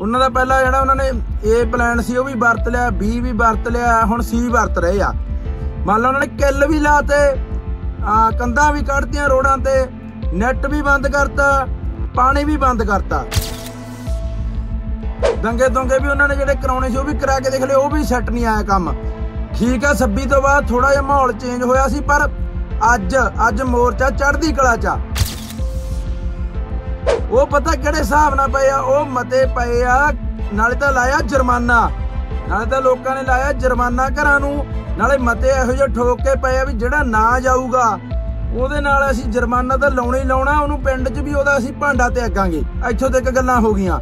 ਉਹਨਾਂ ਦਾ ਪਹਿਲਾ ਜਿਹੜਾ ਉਹਨਾਂ ਨੇ ਏ ਪਲਾਨ ਸੀ ਉਹ ਵੀ ਵਰਤ ਲਿਆ ਬੀ ਵੀ ਵਰਤ ਲਿਆ ਹੁਣ ਸੀ ਵਰਤ ਰਹੇ ਆ ਮੰਨ ਲਓ ਉਹਨਾਂ ਨੇ ਕਿੱਲ ਵੀ ਲਾਤੇ ਆ ਕੰਧਾਂ ਵੀ ਕੱਢਤੀਆਂ ਰੋਡਾਂ ਤੇ ਨੈੱਟ ਵੀ ਬੰਦ ਕਰਤਾ ਪਾਣੀ ਵੀ ਬੰਦ ਕਰਤਾ ਦੰਗੇ ਦੰਗੇ ਵੀ ਉਹਨਾਂ ਨੇ ਜਿਹੜੇ ਕਰਾਉਣੇ ਸੀ ਉਹ ਵੀ ਕਰਾ ਕੇ ਦੇਖ ਲਏ ਉਹ ਵੀ ਸੈੱਟ ਨਹੀਂ ਆਇਆ ਕੰਮ ਠੀਕ ਆ 26 ਤੋਂ ਬਾਅਦ ਥੋੜਾ ਜਿਹਾ ਮਾਹੌਲ ਚੇਂਜ ਹੋਇਆ ਸੀ ਪਰ ਅੱਜ ਅੱਜ ਮੋਰਚਾ ਚੜ੍ਹਦੀ ਕਲਾ ਚ ਉਹ ਪਤਾ ਕਿਹੜੇ ਹਿਸਾਬ ਨਾਲ ਪਏ ਆ ਉਹ ਮਤੇ ਪਏ ਆ ਨਾਲੇ ਤਾਂ ਲਾਇਆ ਜੁਰਮਾਨਾ ਨਾਲੇ ਤਾਂ ਲੋਕਾਂ ਨੇ ਲਾਇਆ ਜੁਰਮਾਨਾ ਘਰਾਂ ਨੂੰ ਨਾਲੇ ਮਤੇ ਇਹੋ ਜਿਹੇ ਠੋਕ ਕੇ ਪਏ ਆ ਵੀ ਜਿਹੜਾ ਨਾ ਜਾਊਗਾ ਉਹਦੇ ਨਾਲ ਅਸੀਂ ਜੁਰਮਾਨਾ ਤਾਂ ਲਾਉਣਾ ਹੀ ਲਾਉਣਾ ਉਹਨੂੰ ਪਿੰਡ 'ਚ ਵੀ ਉਹਦਾ ਅਸੀਂ ਭਾਂਡਾ ਅੱਗਾਂਗੇ ਇੱਥੋਂ ਤੱਕ ਗੱਲਾਂ ਹੋ ਗਈਆਂ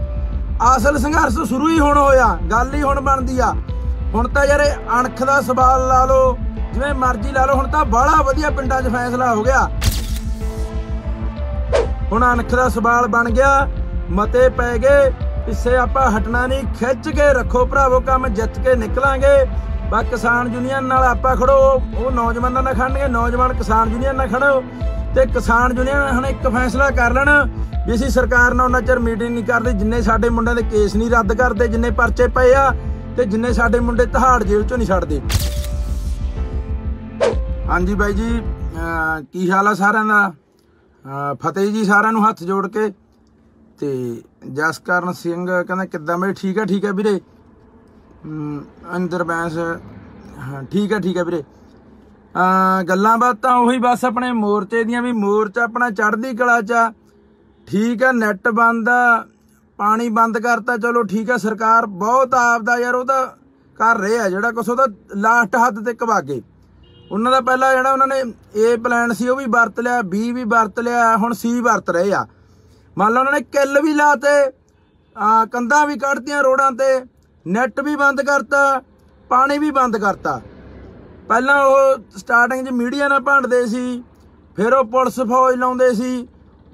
ਅਸਲ ਸੰਘਰਸ਼ ਸ਼ੁਰੂ ਹੀ ਹੁਣ ਹੋਇਆ ਗੱਲ ਹੀ ਹੁਣ ਬਣਦੀ ਆ ਹੁਣ ਤਾਂ ਯਾਰ ਅਣਖ ਦਾ ਸਵਾਲ ਲਾ ਲਓ ਜਿਵੇਂ ਮਰਜ਼ੀ ਲਾ ਲਓ ਹੁਣ ਤਾਂ ਬਾਹਲਾ ਵਧੀਆ ਪਿੰਡਾਂ 'ਚ ਫੈਸਲਾ ਹੋ ਗਿਆ ਹੁਣ ਅਣਖ ਦਾ ਸਵਾਲ ਬਣ ਗਿਆ ਮਤੇ ਪੈ ਗਏ ਪਿੱਛੇ ਆਪਾਂ ਹਟਣਾ ਨਹੀਂ ਖਿੱਚ ਕੇ ਰੱਖੋ ਭਰਾਵੋ ਕੰਮ ਜਿੱਤ ਕੇ ਨਿਕਲਾਂਗੇ ਬਾ ਕਿਸਾਨ ਯੂਨੀਅਨ ਨਾਲ ਆਪਾਂ ਖੜੋ ਉਹ ਨੌਜਵਾਨਾਂ ਨਾਲ ਖੜਨਗੇ ਨੌਜਵਾਨ ਕਿਸਾਨ ਯੂਨੀਅਨ ਨਾਲ ਖੜੋ ਤੇ ਕਿਸਾਨ ਯੂਨੀਅਨ ਹੁਣ ਇੱਕ ਫੈਸਲਾ ਕਰ ਲੈਣ ਵੀ ਅਸੀਂ ਸਰਕਾਰ ਨਾਲ ਉਹਨਾਂ ਚਿਰ ਮੀਟਿੰਗ ਨਹੀਂ ਕਰਦੇ ਜਿੰਨੇ ਸਾਡੇ ਮੁੰਡਿਆਂ ਦੇ ਕੇਸ ਨਹੀਂ ਰੱਦ ਕਰਦੇ ਜਿੰਨੇ ਪਰਚੇ ਪਏ ਆ ਤੇ ਜਿੰਨੇ ਸਾਡੇ ਮੁੰਡੇ ਤਹਾੜ ਜੇਲ੍ਹ ਚੋਂ ਨਹੀਂ ਛੱਡਦੇ ਹਾਂਜੀ ਬਾਈ ਜੀ ਕੀ ਹਾਲ ਆ ਸਾਰਿਆਂ ਦਾ ਫਤਿਹ ਜੀ ਸਾਰਿਆਂ ਨੂੰ ਹੱਥ ਜੋੜ ਕੇ ਤੇ ਜਸਕਰਨ ਸਿੰਘ ਕਹਿੰਦਾ ਕਿੱਦਾਂ ਬਈ ਠੀਕ ਹੈ ਠੀਕ ਹੈ ਵੀਰੇ ਅੰਦਰ ਬੈਂਸ ਹਾਂ ਠੀਕ ਹੈ ਠੀਕ ਹੈ ਵੀਰੇ ਆ ਗੱਲਾਂ ਬਾਤਾਂ ਉਹੀ ਬਸ ਆਪਣੇ ਮੋਰਚੇ ਦੀਆਂ ਵੀ ਮੋਰਚਾ ਆਪਣਾ ਚੜ੍ਹਦੀ ਕਲਾ ਚ ਠੀਕ ਹੈ ਨੈਟ ਬੰਦ ਆ ਪਾਣੀ ਬੰਦ ਕਰਤਾ ਚਲੋ ਠੀਕ ਹੈ ਸਰਕਾਰ ਬਹੁਤ ਆਪਦਾ ਯਾਰ ਉਹਦਾ ਕਰ ਰਹੇ ਆ ਜਿਹੜਾ ਕੁਛ ਉਹਦਾ ਲਾਸਟ ਹੱਦ ਤੇ ਕਵਾਗੇ ਉਹਨਾਂ ਦਾ ਪਹਿਲਾ ਜਿਹੜਾ ਉਹਨਾਂ ਨੇ ਏ ਪਲਾਨ ਸੀ ਉਹ ਵੀ ਵਰਤ ਲਿਆ ਬੀ ਵੀ ਵਰਤ ਲਿਆ ਹੁਣ ਸੀ ਵਰਤ ਰਹੇ ਆ ਮੰਨ ਲਓ ਉਹਨਾਂ ਨੇ ਕਿੱਲ ਵੀ ਲਾਤੇ ਆ ਕੰਧਾਂ ਵੀ ਕੱਢਤੀਆਂ ਰੋਡਾਂ ਤੇ ਨੈੱਟ ਵੀ ਬੰਦ ਕਰਤਾ ਪਾਣੀ ਵੀ ਬੰਦ ਕਰਤਾ ਪਹਿਲਾਂ ਉਹ ਸਟਾਰਟਿੰਗ 'ਚ ਮੀਡੀਆ ਨਾਲ ਭੰਡਦੇ ਸੀ ਫਿਰ ਉਹ ਪੁਲਿਸ ਫੌਜ ਲਾਉਂਦੇ ਸੀ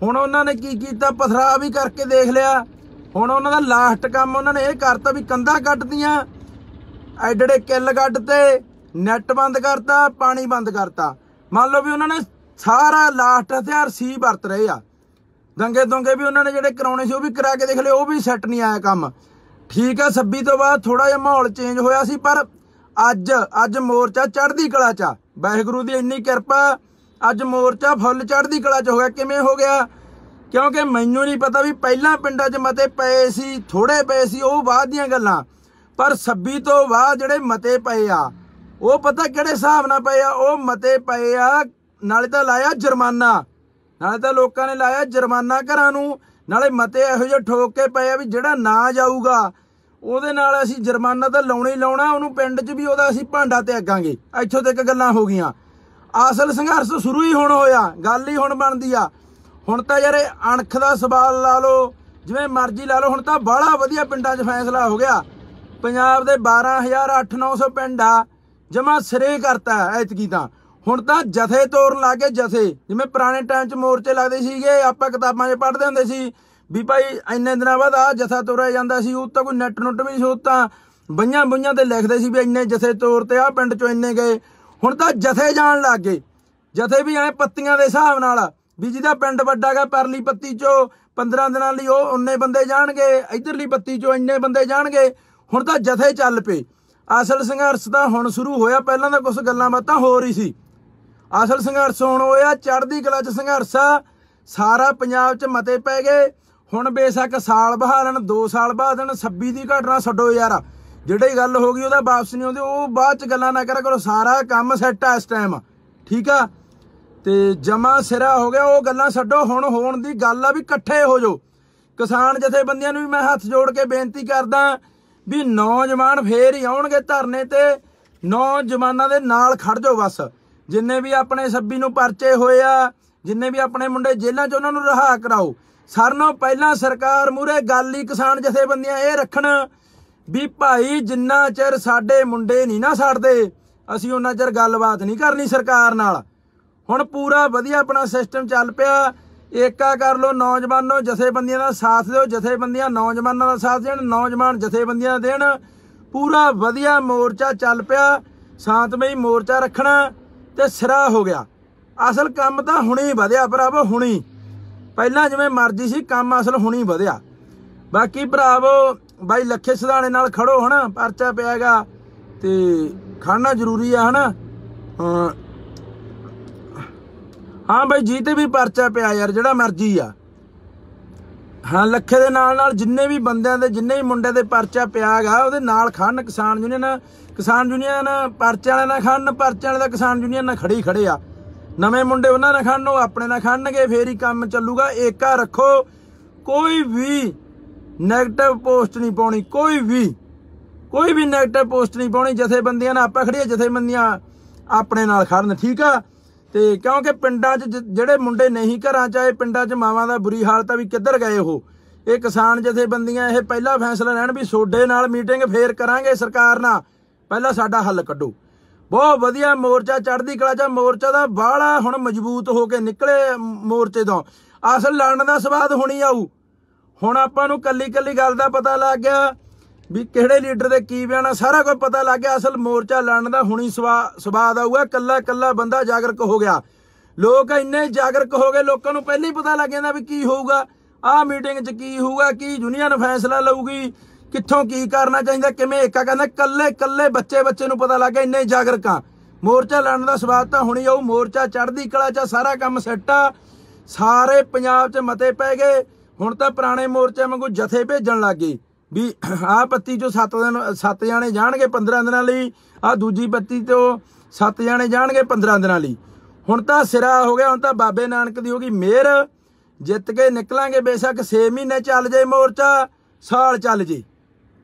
ਹੁਣ ਉਹਨਾਂ ਨੇ ਕੀ ਕੀਤਾ ਪਥਰਾ ਵੀ ਕਰਕੇ ਦੇਖ ਲਿਆ ਹੁਣ ਉਹਨਾਂ ਦਾ ਲਾਸਟ ਕੰਮ ਉਹਨਾਂ ਨੇ ਇਹ ਕਰਤਾ ਵੀ ਕੰਧਾਂ ਕੱਟਦੀਆਂ ਐਡੜੇ ਕਿੱਲ ਕੱਢਤੇ ਨੈਟ ਬੰਦ ਕਰਤਾ ਪਾਣੀ ਬੰਦ ਕਰਤਾ ਮੰਨ ਲਓ ਵੀ ਉਹਨਾਂ ਨੇ ਸਾਰਾ ਲਾਸਟ ਹਥਿਆਰ ਸੀ ਵਰਤ ਰਹੇ ਆ ਦੰਗੇ ਦੰਗੇ ਵੀ ਉਹਨਾਂ ਨੇ ਜਿਹੜੇ ਕਰਾਉਣੇ ਸੀ ਉਹ ਵੀ ਕਰਾ ਕੇ ਦੇਖ ਲਏ ਉਹ ਵੀ ਸੈੱਟ ਨਹੀਂ ਆਇਆ ਕੰਮ ਠੀਕ ਆ 26 ਤੋਂ ਬਾਅਦ ਥੋੜਾ ਜਿਹਾ ਮਾਹੌਲ ਚੇਂਜ ਹੋਇਆ ਸੀ ਪਰ ਅੱਜ ਅੱਜ ਮੋਰਚਾ ਚੜ੍ਹਦੀ ਕਲਾ ਚ ਵਾਹਿਗੁਰੂ ਦੀ ਇੰਨੀ ਕਿਰਪਾ ਅੱਜ ਮੋਰਚਾ ਫੁੱਲ ਚੜ੍ਹਦੀ ਕਲਾ ਚ ਹੋ ਗਿਆ ਕਿਵੇਂ ਹੋ ਗਿਆ ਕਿਉਂਕਿ ਮੈਨੂੰ ਨਹੀਂ ਪਤਾ ਵੀ ਪਹਿਲਾਂ ਪਿੰਡਾਂ 'ਚ ਮਤੇ ਪਏ ਸੀ ਥੋੜੇ ਪਏ ਸੀ ਉਹ ਬਾਅਦ ਦੀਆਂ ਗੱਲਾਂ ਪਰ 26 ਤੋਂ ਬਾਅਦ ਜਿਹੜੇ ਮਤੇ ਪਏ ਆ ਉਹ ਪਤਾ ਕਿਹੜੇ ਹਿਸਾਬ ਨਾਲ ਪਏ ਆ ਉਹ ਮਤੇ ਪਏ ਆ ਨਾਲੇ ਤਾਂ ਲਾਇਆ ਜੁਰਮਾਨਾ ਨਾਲੇ ਤਾਂ ਲੋਕਾਂ ਨੇ ਲਾਇਆ ਜੁਰਮਾਨਾ ਘਰਾਂ ਨੂੰ ਨਾਲੇ ਮਤੇ ਇਹੋ ਜਿਹੇ ਠੋਕ ਕੇ ਪਏ ਆ ਵੀ ਜਿਹੜਾ ਨਾ ਜਾਊਗਾ ਉਹਦੇ ਨਾਲ ਅਸੀਂ ਜੁਰਮਾਨਾ ਤਾਂ ਲਾਉਣਾ ਹੀ ਲਾਉਣਾ ਉਹਨੂੰ ਪਿੰਡ 'ਚ ਵੀ ਉਹਦਾ ਅਸੀਂ ਭਾਂਡਾ ਤਿਆਗਾਂਗੇ ਇੱਥੋਂ ਤੱਕ ਗੱਲਾਂ ਹੋ ਗਈਆਂ ਅਸਲ ਸੰਘਰਸ਼ ਸ਼ੁਰੂ ਹੀ ਹੁਣ ਹੋਇਆ ਗੱਲ ਹੀ ਹੁਣ ਬਣਦੀ ਆ ਹੁਣ ਤਾਂ ਯਾਰ ਅਣਖ ਦਾ ਸਵਾਲ ਲਾ ਲਓ ਜਿਵੇਂ ਮਰਜ਼ੀ ਲਾ ਲਓ ਹੁਣ ਤਾਂ ਬਾਹਲਾ ਵਧੀਆ ਪਿੰਡਾਂ 'ਚ ਫੈਸਲਾ ਹੋ ਗਿਆ ਪੰਜਾਬ ਦੇ 12908 ਪਿੰਡ ਆ ਜਮਾ ਸਰੇ ਕਰਤਾ ਐਤਕੀ ਤਾਂ ਹੁਣ ਤਾਂ ਜਥੇ ਤੋਰਨ ਲੱਗੇ ਜਥੇ ਜਿਵੇਂ ਪੁਰਾਣੇ ਟਾਈਮ 'ਚ ਮੋਰਚੇ ਲੱਗਦੇ ਸੀਗੇ ਆਪਾਂ ਕਿਤਾਬਾਂ 'ਚ ਪੜ੍ਹਦੇ ਹੁੰਦੇ ਸੀ ਵੀ ਭਾਈ ਇੰਨੇ ਦਿਨਾਂ ਬਾਅਦ ਆ ਜਥਾ ਤੋਰਿਆ ਜਾਂਦਾ ਸੀ ਉਹ ਤਾਂ ਕੋਈ ਨੈਟ ਨੁੱਟ ਵੀ ਸੋ ਤਾਂ ਬੰਆਂ ਤੇ ਲਿਖਦੇ ਸੀ ਵੀ ਇੰਨੇ ਜਥੇ ਤੋਰ ਤੇ ਆ ਪਿੰਡ 'ਚੋਂ ਇੰਨੇ ਗਏ ਹੁਣ ਤਾਂ ਜਥੇ ਜਾਣ ਲੱਗੇ ਜਥੇ ਵੀ ਐ ਪੱਤੀਆਂ ਦੇ ਹਿਸਾਬ ਨਾਲ ਵੀ ਜਿਹਦਾ ਪਿੰਡ ਵੱਡਾਗਾ ਪਰਲੀ ਪੱਤੀ 'ਚੋਂ 15 ਦਿਨਾਂ ਲਈ ਉਹ ਉਨੇ ਬੰਦੇ ਜਾਣਗੇ ਇਧਰਲੀ ਪੱਤੀ 'ਚੋਂ ਇੰਨੇ ਬੰਦੇ ਜਾਣਗੇ ਹੁਣ ਤਾਂ ਜਥੇ ਚੱਲ ਪਏ ਅਸਲ ਸੰਘਰਸ਼ ਤਾਂ ਹੁਣ ਸ਼ੁਰੂ ਹੋਇਆ ਪਹਿਲਾਂ ਤਾਂ ਕੁਝ ਗੱਲਾਂ ਬਾਤਾਂ ਹੋ ਰਹੀ ਸੀ ਅਸਲ ਸੰਘਰਸ਼ ਹੁਣ ਹੋਇਆ ਚੜ੍ਹਦੀ ਕਲਾ 'ਚ ਸੰਘਰਸ਼ ਸਾਰਾ ਪੰਜਾਬ 'ਚ ਮਤੇ ਪੈ ਗਏ ਹੁਣ ਬੇਸ਼ੱਕ ਸਾਲ ਬਹਾਰਨ 2 ਸਾਲ ਬਹਾਰਨ 26 ਦੀ ਘਟਨਾ ਛੱਡੋ ਯਾਰ ਜਿਹੜੀ ਗੱਲ ਹੋ ਗਈ ਉਹਦਾ ਵਾਪਸ ਨਹੀਂ ਆਉਂਦੇ ਉਹ ਬਾਅਦ 'ਚ ਗੱਲਾਂ ਨਾ ਕਰਿਆ ਕਰੋ ਸਾਰਾ ਕੰਮ ਸੈੱਟ ਆ ਇਸ ਟਾਈਮ ਠੀਕ ਆ ਤੇ ਜਮਾ ਸਿਰਾ ਹੋ ਗਿਆ ਉਹ ਗੱਲਾਂ ਛੱਡੋ ਹੁਣ ਹੋਣ ਦੀ ਗੱਲ ਆ ਵੀ ਇਕੱਠੇ ਹੋ ਜਾਓ ਕਿਸਾਨ ਜਥੇਬੰਦੀਆਂ ਨੂੰ ਵੀ ਮੈਂ ਹੱਥ ਜੋੜ ਕੇ ਬੇਨਤੀ ਕਰਦਾ ਵੀ ਨੌਜਵਾਨ ਫੇਰ ਹੀ ਆਉਣਗੇ ਧਰਨੇ ਤੇ ਨੌਜਵਾਨਾਂ ਦੇ ਨਾਲ ਖੜ ਜਾਓ ਬਸ ਜਿੰਨੇ ਵੀ ਆਪਣੇ ਸੱਬੀ ਨੂੰ ਪਰਚੇ ਹੋਏ ਆ ਜਿੰਨੇ ਵੀ ਆਪਣੇ ਮੁੰਡੇ ਜੇਲ੍ਹਾਂ 'ਚ ਉਹਨਾਂ ਨੂੰ ਰਹਾ ਕਰਾਓ ਸਰਨੋਂ ਪਹਿਲਾਂ ਸਰਕਾਰ ਮੂਰੇ ਗੱਲ ਹੀ ਕਿਸਾਨ ਜਥੇਬੰਦੀਆਂ ਇਹ ਰੱਖਣ ਵੀ ਭਾਈ ਜਿੰਨਾ ਚਿਰ ਸਾਡੇ ਮੁੰਡੇ ਨਹੀਂ ਨਾ ਛੱਡਦੇ ਅਸੀਂ ਉਹਨਾਂ ਚਿਰ ਗੱਲਬਾਤ ਨਹੀਂ ਕਰਨੀ ਸਰਕਾਰ ਨਾਲ ਹੁਣ ਪੂਰਾ ਵਧੀਆ ਆਪਣਾ ਸਿਸਟਮ ਚੱਲ ਪਿਆ ਏਕਾ ਕਰ ਲੋ ਨੌਜਵਾਨੋ ਜਥੇਬੰਦੀਆਂ ਦਾ ਸਾਥ ਦਿਓ ਜਥੇਬੰਦੀਆਂ ਨੌਜਵਾਨਾਂ ਦਾ ਸਾਥ ਦੇਣ ਨੌਜਵਾਨ ਜਥੇਬੰਦੀਆਂ ਦੇਣ ਪੂਰਾ ਵਧੀਆ ਮੋਰਚਾ ਚੱਲ ਪਿਆ ਸ਼ਾਂਤਮਈ ਮੋਰਚਾ ਰੱਖਣਾ ਤੇ ਸਿਰਾ ਹੋ ਗਿਆ ਅਸਲ ਕੰਮ ਤਾਂ ਹੁਣੀ ਵਧਿਆ ਭਰਾਵੋ ਹੁਣੀ ਪਹਿਲਾਂ ਜਿਵੇਂ ਮਰਜ਼ੀ ਸੀ ਕੰਮ ਅਸਲ ਹੁਣੀ ਵਧਿਆ ਬਾਕੀ ਭਰਾਵੋ ਬਾਈ ਲੱਖੇ ਸਿਧਾਣੇ ਨਾਲ ਖੜੋ ਹਣਾ ਪਰਚਾ ਪਿਆਗਾ ਤੇ ਖੜਨਾ ਜ਼ਰੂਰੀ ਆ ਹਨਾ ਹਾਂ ਬਾਈ ਜੀ ਤੇ ਵੀ ਪਰਚਾ ਪਿਆ ਯਾਰ ਜਿਹੜਾ ਮਰਜ਼ੀ ਆ ਹਾਂ ਲੱਖੇ ਦੇ ਨਾਲ ਨਾਲ ਜਿੰਨੇ ਵੀ ਬੰਦਿਆਂ ਦੇ ਜਿੰਨੇ ਵੀ ਮੁੰਡੇ ਦੇ ਪਰਚਾ ਪਿਆਗਾ ਉਹਦੇ ਨਾਲ ਖੜਨ ਕਿਸਾਨ ਯੂਨੀਅਨ ਕਿਸਾਨ ਯੂਨੀਅਨ ਪਰਚਾ ਵਾਲਿਆਂ ਨਾਲ ਖੜਨ ਪਰਚਾ ਵਾਲਿਆਂ ਦਾ ਕਿਸਾਨ ਯੂਨੀਅਨ ਨਾਲ ਖੜੀ ਖੜੇ ਆ ਨਵੇਂ ਮੁੰਡੇ ਉਹਨਾਂ ਨਾਲ ਖੜਨ ਉਹ ਆਪਣੇ ਨਾਲ ਖੜਨਗੇ ਫੇਰ ਹੀ ਕੰਮ ਚੱਲੂਗਾ ਏਕਾ ਰੱਖੋ ਕੋਈ ਵੀ ਨੈਗੇਟਿਵ ਪੋਸਟ ਨਹੀਂ ਪਾਉਣੀ ਕੋਈ ਵੀ ਕੋਈ ਵੀ ਨੈਗੇਟਿਵ ਪੋਸਟ ਨਹੀਂ ਪਾਉਣੀ ਜਥੇਬੰਦੀਆਂ ਨਾਲ ਆਪਾਂ ਖੜੀਏ ਜਥੇਬੰਦੀਆਂ ਆਪਣੇ ਨਾਲ ਖੜਨ ਠੀਕ ਆ ਤੇ ਕਿਉਂਕਿ ਪਿੰਡਾਂ 'ਚ ਜਿਹੜੇ ਮੁੰਡੇ ਨਹੀਂ ਘਰਾਂ 'ਚ ਆਏ ਪਿੰਡਾਂ 'ਚ ਮਾਵਾਂ ਦਾ ਬੁਰੀ ਹਾਲਤ ਆ ਵੀ ਕਿੱਧਰ ਗਏ ਉਹ ਇਹ ਕਿਸਾਨ ਜਥੇਬੰਦੀਆਂ ਇਹ ਪਹਿਲਾ ਫੈਸਲਾ ਲੈਣ ਵੀ ਸੋਡੇ ਨਾਲ ਮੀਟਿੰਗ ਫੇਰ ਕਰਾਂਗੇ ਸਰਕਾਰ ਨਾਲ ਪਹਿਲਾਂ ਸਾਡਾ ਹੱਲ ਕੱਢੋ ਬਹੁਤ ਵਧੀਆ ਮੋਰਚਾ ਚੜ੍ਹਦੀ ਕਲਾ ਚ ਮੋਰਚਾ ਦਾ ਬਾਲਾ ਹੁਣ ਮਜ਼ਬੂਤ ਹੋ ਕੇ ਨਿਕਲੇ ਮੋਰਚੇ ਤੋਂ ਅਸਲ ਲੜਨ ਦਾ ਸਵਾਦ ਹੁਣੀ ਆਉ ਹੁਣ ਆਪਾਂ ਨੂੰ ਕੱਲੀ ਕੱਲੀ ਗੱਲ ਦਾ ਪਤਾ ਲੱਗ ਗਿਆ ਵੀ ਕਿਹੜੇ ਲੀਡਰ ਦੇ ਕੀ ਬਿਆਨ ਆ ਸਾਰਾ ਕੁਝ ਪਤਾ ਲੱਗ ਗਿਆ ਅਸਲ ਮੋਰਚਾ ਲੜਨ ਦਾ ਹੁਣੀ ਸਵਾਦ ਆਊਗਾ ਕੱਲਾ ਕੱਲਾ ਬੰਦਾ ਜਾਗਰਕ ਹੋ ਗਿਆ ਲੋਕ ਇੰਨੇ ਜਾਗਰਕ ਹੋ ਗਏ ਲੋਕਾਂ ਨੂੰ ਪਹਿਲਾਂ ਹੀ ਪਤਾ ਲੱਗ ਜਾਂਦਾ ਵੀ ਕੀ ਹੋਊਗਾ ਆਹ ਮੀਟਿੰਗ 'ਚ ਕੀ ਹੋਊਗਾ ਕੀ ਯੂਨੀਅਨ ਫੈਸਲਾ ਲਊਗੀ ਕਿੱਥੋਂ ਕੀ ਕਰਨਾ ਚਾਹੀਦਾ ਕਿਵੇਂ ਏਕਾ ਕਹਿੰਦਾ ਕੱਲੇ ਕੱਲੇ ਬੱਚੇ ਬੱਚੇ ਨੂੰ ਪਤਾ ਲੱਗ ਗਿਆ ਇੰਨੇ ਜਾਗਰਕਾਂ ਮੋਰਚਾ ਲੜਨ ਦਾ ਸਵਾਦ ਤਾਂ ਹੁਣੀ ਆਊ ਮੋਰਚਾ ਚੜ੍ਹਦੀ ਕਲਾ 'ਚ ਸਾਰਾ ਕੰਮ ਸੈੱਟ ਆ ਸਾਰੇ ਪੰਜਾਬ 'ਚ ਮਤੇ ਪੈ ਗਏ ਹੁਣ ਤਾਂ ਪੁਰਾਣੇ ਮੋਰਚੇ ਵਾਂਗੂ ਜਥੇ ਭੇਜਣ ਲੱਗੇ ਵੀ ਆ ਪੱਤੀ ਚੋਂ 7 ਦਿਨ 7 ਜਾਣੇ ਜਾਣਗੇ 15 ਦਿਨਾਂ ਲਈ ਆ ਦੂਜੀ ਪੱਤੀ ਤੋਂ 7 ਜਾਣੇ ਜਾਣਗੇ 15 ਦਿਨਾਂ ਲਈ ਹੁਣ ਤਾਂ ਸਿਰਾ ਹੋ ਗਿਆ ਹੁਣ ਤਾਂ ਬਾਬੇ ਨਾਨਕ ਦੀ ਹੋ ਗਈ ਮਿਹਰ ਜਿੱਤ ਕੇ ਨਿਕਲਾਂਗੇ ਬੇਸ਼ੱਕ 6 ਮਹੀਨੇ ਚੱਲ ਜੇ ਮੋਰਚਾ ਸਾਲ ਚੱਲ ਜੇ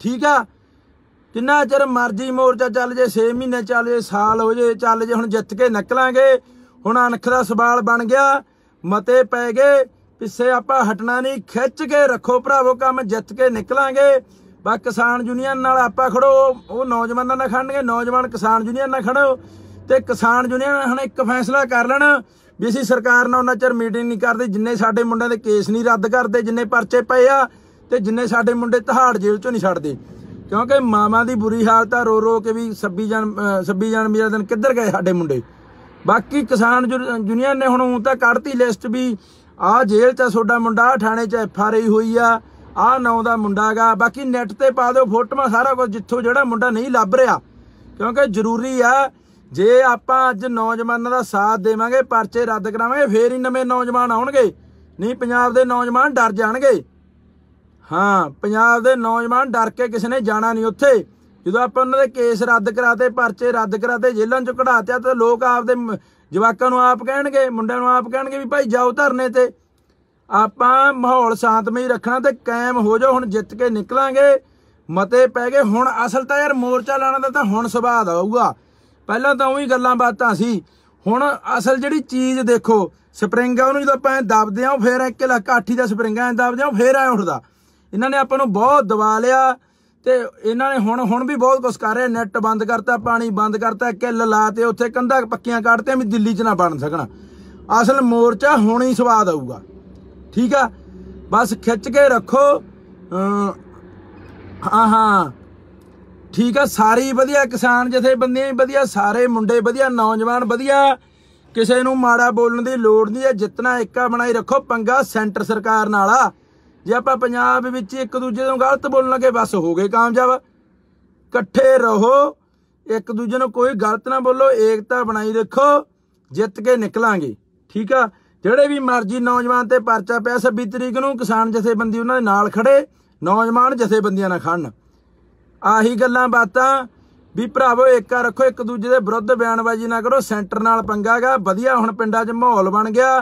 ਠੀਕ ਆ ਕਿੰਨਾ ਚਿਰ ਮਰਜੀ ਮੋਰਚਾ ਚੱਲ ਜੇ 6 ਮਹੀਨੇ ਚੱਲ ਜੇ ਸਾਲ ਹੋ ਜੇ ਚੱਲ ਜੇ ਹੁਣ ਜਿੱਤ ਕੇ ਨਿਕਲਾਂਗੇ ਹੁਣ ਅਨਖ ਦਾ ਸਵਾਲ ਬਣ ਗਿਆ ਮਤੇ ਪੈ ਗਏ ਪਿੱਛੇ ਆਪਾਂ ਹਟਣਾ ਨਹੀਂ ਖਿੱਚ ਕੇ ਰੱਖੋ ਭਰਾਵੋ ਕੰਮ ਜਿੱਤ ਕੇ ਨਿਕਲਾਂਗੇ ਬਾ ਕਿਸਾਨ ਯੂਨੀਅਨ ਨਾਲ ਆਪਾਂ ਖੜੋ ਉਹ ਨੌਜਵਾਨਾਂ ਨਾਲ ਖੜਨਗੇ ਨੌਜਵਾਨ ਕਿਸਾਨ ਯੂਨੀਅਨ ਨਾਲ ਖੜੋ ਤੇ ਕਿਸਾਨ ਯੂਨੀਅਨ ਹੁਣ ਇੱਕ ਫੈਸਲਾ ਕਰ ਲੈਣ ਵੀ ਅਸੀਂ ਸਰਕਾਰ ਨਾਲ ਉਹਨਾਂ ਚਿਰ ਮੀਟਿੰਗ ਨਹੀਂ ਕਰਦੇ ਜਿੰਨੇ ਸਾਡੇ ਮੁੰਡਿਆਂ ਦੇ ਕੇਸ ਨਹੀਂ ਰੱਦ ਕਰਦੇ ਜਿੰਨੇ ਪਰਚੇ ਪਏ ਆ ਤੇ ਜਿੰਨੇ ਸਾਡੇ ਮੁੰਡੇ ਤਹਾੜ ਜੇਲ੍ਹ ਚੋਂ ਨਹੀਂ ਛੱਡਦੇ ਕਿਉਂਕਿ ਮਾਮਾ ਦੀ ਬੁਰੀ ਹਾਲਤ ਆ ਰੋ ਰੋ ਕੇ ਵੀ 26 ਜਨ 26 ਜਨ ਮੇਰਾ ਦਿਨ ਕਿੱਧਰ ਗਏ ਸਾਡੇ ਮੁੰਡੇ ਬਾਕੀ ਕਿਸਾਨ ਯੂਨੀਅਨ ਨੇ ਹੁਣ ਉਹ ਤਾਂ ਕੱਢਤੀ ਲਿਸਟ ਵੀ ਆ ਜੇਲ੍ਹ 'ਚ ਤੁਹਾਡਾ ਮੁੰਡਾ ਥਾਣੇ 'ਚ ਐਫ ਆਰ ਆਈ ਹੋਈ ਆ ਆ ਨੌ ਦਾ ਮੁੰਡਾਗਾ ਬਾਕੀ ਨੈਟ ਤੇ ਪਾ ਦਿਓ ਫੋਟੋਆਂ ਸਾਰਾ ਕੁਝ ਜਿੱਥੋਂ ਜਿਹੜਾ ਮੁੰਡਾ ਨਹੀਂ ਲੱਭ ਰਿਹਾ ਕਿਉਂਕਿ ਜ਼ਰੂਰੀ ਆ ਜੇ ਆਪਾਂ ਅੱਜ ਨੌਜਵਾਨਾਂ ਦਾ ਸਾਥ ਦੇਵਾਂਗੇ ਪਰਚੇ ਰੱਦ ਕਰਾਵਾਂਗੇ ਫੇਰ ਹੀ ਨਵੇਂ ਨੌਜਵਾਨ ਆਉਣਗੇ ਨਹੀਂ ਪੰਜਾਬ ਦੇ ਨੌਜਵਾਨ ਡਰ ਜਾਣਗੇ ਹਾਂ ਪੰਜਾਬ ਦੇ ਨੌਜਵਾਨ ਡਰ ਕੇ ਕਿਸੇ ਨੇ ਜਾਣਾ ਨਹੀਂ ਉੱਥੇ ਜਦੋਂ ਆਪਾਂ ਉਹਨਾਂ ਦੇ ਕੇਸ ਰੱਦ ਕਰਾਤੇ ਪਰਚੇ ਰੱਦ ਕਰਾਤੇ ਜੇਲ੍ਹਾਂ ਚ ਕਢਾਤਿਆ ਤੇ ਲੋਕ ਆਪਦੇ ਜਵਾਕਾਂ ਨੂੰ ਆਪ ਕਹਿਣਗੇ ਮੁੰਡਿਆਂ ਨੂੰ ਆਪ ਕਹਿਣਗੇ ਵੀ ਭਾਈ ਜਾਓ ਧਰਨੇ ਤੇ ਆਪਾਂ ਮਾਹੌਲ ਸ਼ਾਂਤਮਈ ਰੱਖਣਾ ਤੇ ਕਾਇਮ ਹੋ ਜਾਓ ਹੁਣ ਜਿੱਤ ਕੇ ਨਿਕਲਾਂਗੇ ਮਤੇ ਪੈ ਗਏ ਹੁਣ ਅਸਲ ਤਾਂ ਯਾਰ ਮੋਰਚਾ ਲਾਣਾ ਤਾਂ ਹੁਣ ਸੁਭਾਅ ਆਊਗਾ ਪਹਿਲਾਂ ਤਾਂ ਉਹੀ ਗੱਲਾਂ ਬਾਤਾਂ ਸੀ ਹੁਣ ਅਸਲ ਜਿਹੜੀ ਚੀਜ਼ ਦੇਖੋ ਸਪਰਿੰਗ ਆ ਉਹਨੂੰ ਜਦੋਂ ਆਪਾਂ ਦਬਦੇ ਆ ਫੇਰ ਇੱਕ ਲੱਖ ਆਠੀ ਦਾ ਸਪਰਿੰਗ ਆ ਦਬਦੇ ਆ ਫੇਰ ਆ ਉੱਠਦਾ ਇਹਨਾਂ ਨੇ ਆਪਾਂ ਨੂੰ ਬਹੁਤ ਦਬਾ ਲਿਆ ਤੇ ਇਹਨਾਂ ਨੇ ਹੁਣ ਹੁਣ ਵੀ ਬਹੁਤ ਕੁਸ ਕਰ ਰਹੇ ਨੈਟ ਬੰਦ ਕਰਤਾ ਪਾਣੀ ਬੰਦ ਕਰਤਾ ਕਿੱਲ ਲਾਤੇ ਉੱਥੇ ਕੰਧਾਂ ਪੱਕੀਆਂ ਕੱਢਤੇ ਵੀ ਦਿੱਲੀ 'ਚ ਨਾ ਬਣ ਸਕਣਾ ਅਸਲ ਮੋਰਚਾ ਹੁਣ ਹੀ ਸਵਾਦ ਆਊਗਾ ਠੀਕ ਆ ਬਸ ਖਿੱਚ ਕੇ ਰੱਖੋ ਹਾਂ ਹਾਂ ਠੀਕ ਆ ਸਾਰੇ ਵਧੀਆ ਕਿਸਾਨ ਜਥੇਬੰਦੀਆਂ ਵੀ ਵਧੀਆ ਸਾਰੇ ਮੁੰਡੇ ਵਧੀਆ ਨੌਜਵਾਨ ਵਧੀਆ ਕਿਸੇ ਨੂੰ ਮਾੜਾ ਬੋਲਣ ਦੀ ਲੋੜ ਨਹੀਂ ਹੈ ਜਿੰਨਾ ਇੱਕਾ ਬਣਾਈ ਰੱਖੋ ਪੰਗਾ ਸੈਂਟਰ ਸਰਕਾਰ ਨਾਲ ਆ ਜੇ ਆਪਾਂ ਪੰਜਾਬ ਵਿੱਚ ਇੱਕ ਦੂਜੇ ਨੂੰ ਗਲਤ ਬੋਲਣ ਲੱਗੇ ਬਸ ਹੋ ਗਏ ਕਾਮਯਾਬ ਇਕੱਠੇ ਰਹੋ ਇੱਕ ਦੂਜੇ ਨੂੰ ਕੋਈ ਗਲਤ ਨਾ ਬੋਲੋ ਏਕਤਾ ਬਣਾਈ ਰੱਖੋ ਜਿੱਤ ਕੇ ਨਿਕਲਾਂਗੇ ਠੀਕ ਆ ਜਿਹੜੇ ਵੀ ਮਰਜ਼ੀ ਨੌਜਵਾਨ ਤੇ ਪਰਚਾ ਪਿਆ 26 ਤਰੀਕ ਨੂੰ ਕਿਸਾਨ ਜਥੇਬੰਦੀ ਉਹਨਾਂ ਦੇ ਨਾਲ ਖੜੇ ਨੌਜਵਾਨ ਜਥੇਬੰਦੀਆਂ ਨਾਲ ਖੜਨ ਆਹੀ ਗੱਲਾਂ ਬਾਤਾਂ ਵੀ ਭਰਾਵੋ ਏਕਾ ਰੱਖੋ ਇੱਕ ਦੂਜੇ ਦੇ ਵਿਰੁੱਧ ਬਿਆਨਬਾਜ਼ੀ ਨਾ ਕਰੋ ਸੈਂਟਰ ਨਾਲ ਪੰਗਾਗਾ ਵਧੀਆ ਹੁਣ ਪਿੰਡਾਂ 'ਚ ਮਾਹੌਲ ਬਣ ਗਿਆ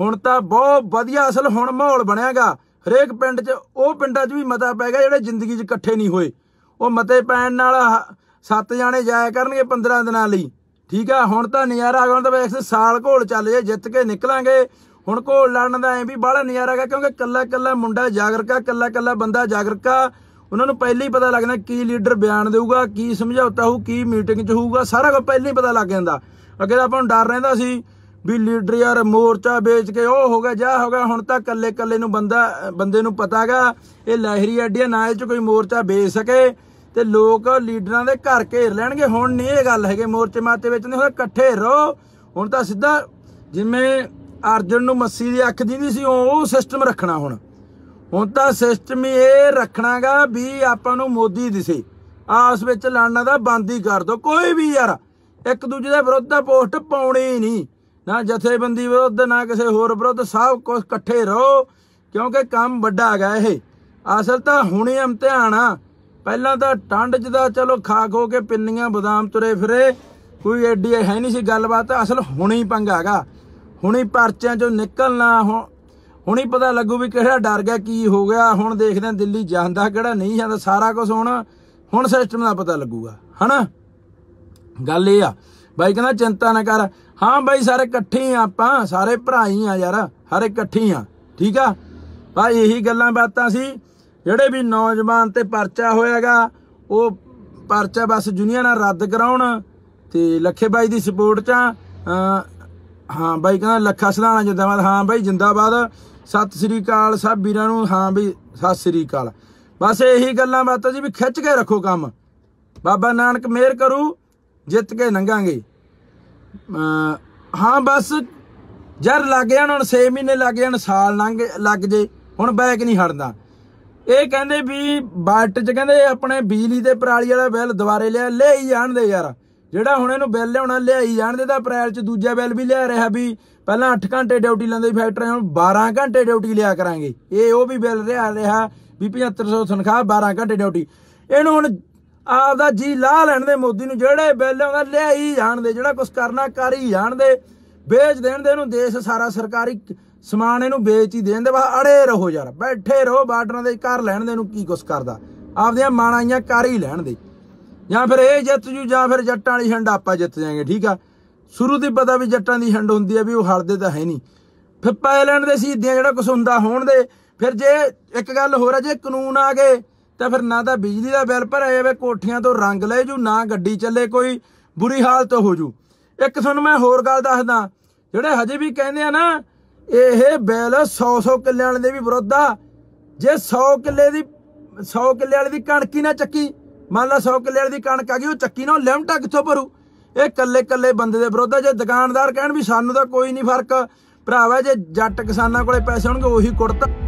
ਹੁਣ ਤਾਂ ਬਹੁਤ ਵਧੀਆ ਅਸਲ ਹੁਣ ਮਾਹੌਲ ਬਣਿਆਗਾ ਹਰੇਕ ਪਿੰਡ 'ਚ ਉਹ ਪਿੰਡਾਂ 'ਚ ਵੀ ਮਤਾ ਪੈ ਗਿਆ ਜਿਹੜੇ ਜ਼ਿੰਦਗੀ 'ਚ ਇਕੱਠੇ ਨਹੀਂ ਹੋਏ ਉਹ ਮਤੇ ਪੈਣ ਨਾਲ ਸੱਤ ਜਾਣੇ ਜਾਇਆ ਕਰਨਗੇ 15 ਦਿਨਾਂ ਲਈ ਠੀਕ ਆ ਹੁਣ ਤਾਂ ਨਜ਼ਾਰਾ ਆ ਦਾ ਵੇਖ ਤਾਂ ਸਾਲ ਘੋਲ ਚੱਲ ਜੇ ਜਿੱਤ ਕੇ ਨਿਕਲਾਂਗੇ ਹੁਣ ਘੋਲ ਲੜਨ ਦਾ ਐ ਵੀ ਬੜਾ ਨਜ਼ਾਰਾ ਹੈ ਕਿਉਂਕਿ ਕੱਲਾ ਕੱਲਾ ਮੁੰਡਾ ਜਾਗਰਕਾ ਕੱਲਾ ਕੱਲਾ ਬੰਦਾ ਜਾਗਰਕਾ ਉਹਨਾਂ ਨੂੰ ਪਹਿਲਾਂ ਹੀ ਪਤਾ ਲੱਗਣਾ ਕੀ ਲੀਡਰ ਬਿਆਨ ਦੇਊਗਾ ਕੀ ਸਮਝੌਤਾ ਹੋਊ ਕੀ ਮੀਟਿੰਗ 'ਚ ਹੋਊਗਾ ਸਾਰਾ ਕੁਝ ਪਹਿਲਾਂ ਹੀ ਪਤਾ ਲੱਗ ਜਾਂਦਾ ਅੱਗੇ ਤਾਂ ਆਪਾਂ ਨੂੰ ਡਰ ਰਹਿੰਦਾ ਸੀ ਵੀ ਲੀਡਰ ਯਾਰ ਮੋਰਚਾ ਵੇਚ ਕੇ ਉਹ ਹੋ ਗਿਆ ਜਾ ਹੋ ਗਿਆ ਹੁਣ ਤਾਂ ਕੱਲੇ ਕੱਲੇ ਨੂੰ ਬੰਦਾ ਬੰਦੇ ਨੂੰ ਪਤਾਗਾ ਇਹ ਲਹਿਰੀ ਅੱਡੀਆਂ ਨਾ ਇਹ ਚ ਕੋਈ ਮੋਰਚਾ ਵੇਚ ਸਕੇ ਤੇ ਲੋਕ ਲੀਡਰਾਂ ਦੇ ਘਰ ਘੇਰ ਲੈਣਗੇ ਹੁਣ ਨਹੀਂ ਇਹ ਗੱਲ ਹੈਗੇ ਮੋਰਚੇ ਮਾਤੇ ਵਿੱਚ ਨਹੀਂ ਹੁਣ ਇਕੱਠੇ ਰੋ ਹੁਣ ਤਾਂ ਸਿੱਧਾ ਜਿਵੇਂ ਅਰਜਨ ਨੂੰ ਮੱਸੀ ਦੀ ਅੱਖ ਦੀ ਨਹੀਂ ਸੀ ਉਹ ਸਿਸਟਮ ਰੱਖਣਾ ਹੁਣ ਹੁਣ ਤਾਂ ਸਿਸਟਮ ਇਹ ਰੱਖਣਾਗਾ ਵੀ ਆਪਾਂ ਨੂੰ ਮੋਦੀ ਦਿਸੇ ਆਸ ਵਿੱਚ ਲੜਨਾ ਦਾ ਬੰਦ ਹੀ ਕਰ ਦੋ ਕੋਈ ਵੀ ਯਾਰ ਇੱਕ ਦੂਜੇ ਦੇ ਵਿਰੁੱਧ ਦਾ ਪੋਸਟ ਪਾਉਣੀ ਨਹੀਂ ਨਾ ਜਥੇਬੰਦੀ ਵਿਰੁੱਧ ਨਾ ਕਿਸੇ ਹੋਰ ਵਿਰੁੱਧ ਸਭ ਕੁਝ ਇਕੱਠੇ ਰਹੋ ਕਿਉਂਕਿ ਕੰਮ ਵੱਡਾ ਹੈਗਾ ਇਹ ਅਸਲ ਤਾਂ ਹੁਣੇ ਇਮਤਿਹਾਨ ਆ ਪਹਿਲਾਂ ਤਾਂ ਟੰਡ ਚ ਦਾ ਚਲੋ ਖਾ ਖੋ ਕੇ ਪਿੰਨੀਆਂ ਬਦਾਮ ਤੁਰੇ ਫਿਰੇ ਕੋਈ ਐਡੀ ਹੈ ਨਹੀਂ ਸੀ ਗੱਲਬਾਤ ਅਸਲ ਹੁਣੀ ਹੀ ਪੰਗਾ ਹੈਗਾ ਹੁਣੀ ਪਰਚਿਆਂ ਚੋਂ ਨਿਕਲਣਾ ਹੁਣ ਹੁਣੇ ਪਤਾ ਲੱਗੂ ਵੀ ਕਿਹੜਾ ਡਰ ਗਿਆ ਕੀ ਹੋ ਗਿਆ ਹੁਣ ਦੇਖਦੇ ਆਂ ਦਿੱਲੀ ਜਾਂਦਾ ਕਿਹੜਾ ਨਹੀਂ ਜਾਂਦਾ ਸਾਰਾ ਕੁਝ ਹੁਣ ਹੁਣ ਸਿਸਟਮ ਦਾ ਪਤਾ ਲੱਗੂਗਾ ਹਨਾ ਗੱਲ ਇਹ ਆ ਬਾਈ ਕਹਿੰਦਾ ਚਿੰਤਾ ਨਾ ਕਰ ਹਾਂ ਬਾਈ ਸਾਰੇ ਇਕੱਠੇ ਆ ਆਪਾਂ ਸਾਰੇ ਭਰਾ ਹੀ ਆ ਯਾਰ ਹਰ ਇਕੱਠੇ ਆ ਠੀਕ ਆ ਬਾਈ ਇਹੀ ਗੱਲਾਂ ਬਾਤਾਂ ਸੀ ਜਿਹੜੇ ਵੀ ਨੌਜਵਾਨ ਤੇ ਪਰਚਾ ਹੋਇਆਗਾ ਉਹ ਪਰਚਾ ਬਸ ਜੁਨੀਅਰ ਨਾਲ ਰੱਦ ਕਰਾਉਣ ਤੇ ਲੱਖੇ ਬਾਈ ਦੀ ਸਪੋਰਟ ਚ ਹਾਂ ਬਾਈ ਕਹਿੰਦਾ ਲੱਖਾ ਸਧਾਣਾ ਜਿੰਦਾਬਾਦ ਹਾਂ ਬਾਈ ਜਿੰਦਾਬਾਦ ਸਤਿ ਸ੍ਰੀ ਅਕਾਲ ਸਭ ਵੀਰਾਂ ਨੂੰ ਹਾਂ ਬਈ ਸਤਿ ਸ੍ਰੀ ਅਕਾਲ ਬਸ ਇਹੀ ਗੱਲਾਂ ਬਾਤਾਂ ਜੀ ਵੀ ਖਿੱਚ ਕੇ ਰੱਖੋ ਕੰਮ ਬਾਬਾ ਨਾਨਕ ਮਿਹਰ ਕਰੂ ਜਿੱਤ ਕੇ ਲੰਘਾਂਗੇ ਹਾਂ ਬਸ ਜਰ ਲੱਗ ਗਿਆ ਹੁਣ 6 ਮਹੀਨੇ ਲੱਗ ਜਾਣ ਸਾਲ ਲੰਘ ਲੱਗ ਜੇ ਹੁਣ ਬੈਕ ਨਹੀਂ ਹਟਦਾ ਇਹ ਕਹਿੰਦੇ ਵੀ ਬਾਟ 'ਚ ਕਹਿੰਦੇ ਆਪਣੇ ਬਿਜਲੀ ਦੇ ਪਰਾਲੀ ਵਾਲਾ ਬਿੱਲ ਦੁਬਾਰੇ ਲਿਆ ਲਿਆਈ ਜਾਣ ਦੇ ਯਾਰ ਜਿਹੜਾ ਹੁਣ ਇਹਨੂੰ ਬਿੱਲ ਲਿਆਉਣਾ ਲਿਆਈ ਜਾਣ ਦੇ ਤਾਂ ਅਪ੍ਰੈਲ 'ਚ ਦੂਜਾ ਬਿੱਲ ਵੀ ਲਿਆ ਰਿਹਾ ਵੀ ਪਹਿਲਾਂ 8 ਘੰਟੇ ਡਿਊਟੀ ਲੈਂਦੇ ਫੈਕਟਰੀ ਹੁਣ 12 ਘੰਟੇ ਡਿਊਟੀ ਲਿਆ ਕਰਾਂਗੇ ਇਹ ਉਹ ਵੀ ਬਿੱਲ ਰਿਹਾ ਰਿਹਾ ਵੀ 7500 ਤਨਖਾਹ 12 ਘੰਟੇ ਡਿਊਟੀ ਇਹਨੂੰ ਹੁਣ ਆਪ ਦਾ ਜੀ ਲਾ ਲੈਣ ਦੇ ਮੋਦੀ ਨੂੰ ਜਿਹੜੇ ਬਿੱਲ ਆਉਂਦਾ ਲਿਆਈ ਜਾਣ ਦੇ ਜਿਹੜਾ ਕੁਝ ਕਰਨਾ ਕਰ ਹੀ ਜਾਣ ਦੇ ਵੇਚ ਦੇਣ ਦੇ ਇਹਨੂੰ ਦੇਸ਼ ਸਾਰਾ ਸਰਕਾਰੀ ਸਮਾਨ ਇਹਨੂੰ ਵੇਚ ਹੀ ਦੇਣ ਦੇ ਬਸ ਅੜੇ ਰਹੋ ਯਾਰ ਬੈਠੇ ਰਹੋ ਬਾਰਡਰਾਂ ਦੇ ਕਰ ਲੈਣ ਦੇ ਨੂੰ ਕੀ ਕੁਝ ਕਰਦਾ ਆਪਦੀਆਂ ਮਾਣਾਈਆਂ ਕਰ ਹੀ ਲੈਣ ਦੇ ਜਾਂ ਫਿਰ ਇਹ ਜਿੱਤ ਜੂ ਜਾਂ ਫਿਰ ਜੱਟਾਂ ਵਾਲੀ ਹੰਡ ਆਪਾਂ ਜਿੱਤ ਜਾਾਂਗੇ ਠੀਕ ਆ ਸ਼ੁਰੂ ਤੋਂ ਪਤਾ ਵੀ ਜੱਟਾਂ ਦੀ ਹੰਡ ਹੁੰਦੀ ਆ ਵੀ ਉਹ ਹੜਦੇ ਤਾਂ ਹੈ ਨਹੀਂ ਫਿਰ ਪੈ ਲੈਣ ਦੇ ਸ਼ਹੀਦੀਆਂ ਜਿਹੜਾ ਕੁਝ ਹੁੰਦਾ ਹੋਣ ਦੇ ਫਿਰ ਜੇ ਇੱਕ ਗੱਲ ਹੋਰ ਆ ਜੇ ਕਾਨੂੰਨ ਆ ਗਏ ਤਾਂ ਫਿਰ ਨਾ ਤਾਂ ਬਿਜਲੀ ਦਾ ਬਿੱਲ ਭਰਿਆ ਜਾਵੇ ਕੋਠੀਆਂ ਤੋਂ ਰੰਗ ਲੈ ਜੂ ਨਾ ਗੱਡੀ ਚੱਲੇ ਕੋਈ ਬੁਰੀ ਹਾਲਤ ਹੋ ਜੂ ਇੱਕ ਤੁਹਾਨੂੰ ਮੈਂ ਹੋਰ ਗੱਲ ਦੱਸਦਾ ਜਿਹੜੇ ਹਜੇ ਵੀ ਕਹਿੰਦੇ ਆ ਨਾ ਇਹ ਬਿੱਲ 100-100 ਕਿੱਲੇ ਵਾਲੇ ਦੇ ਵੀ ਵਿਰੁੱਧ ਆ ਜੇ 100 ਕਿੱਲੇ ਦੀ 100 ਕਿੱਲੇ ਵਾਲੇ ਦੀ ਕਣਕ ਹੀ ਨਾ ਚੱਕੀ ਮੰਨ ਲਾ 100 ਕਿੱਲੇ ਵਾਲੇ ਦੀ ਕਣਕ ਆ ਗਈ ਉਹ ਚੱਕੀ ਨਾ ਲਿਮਟਾ ਕਿੱਥੋਂ ਭਰੂ ਇਹ ਕੱਲੇ ਕੱਲੇ ਬੰਦੇ ਦੇ ਵਿਰੋਧਾ ਜੇ ਦੁਕਾਨਦਾਰ ਕਹਿਣ ਵੀ ਸਾਨੂੰ ਤਾਂ ਕੋਈ ਨਹੀਂ ਫਰਕ ਭਰਾਵਾ ਜੇ ਜੱਟ ਕਿਸਾਨਾਂ ਕੋਲੇ ਪੈਸੇ ਹੋਣਗੇ ਉਹੀ ਕੁੜਤਾ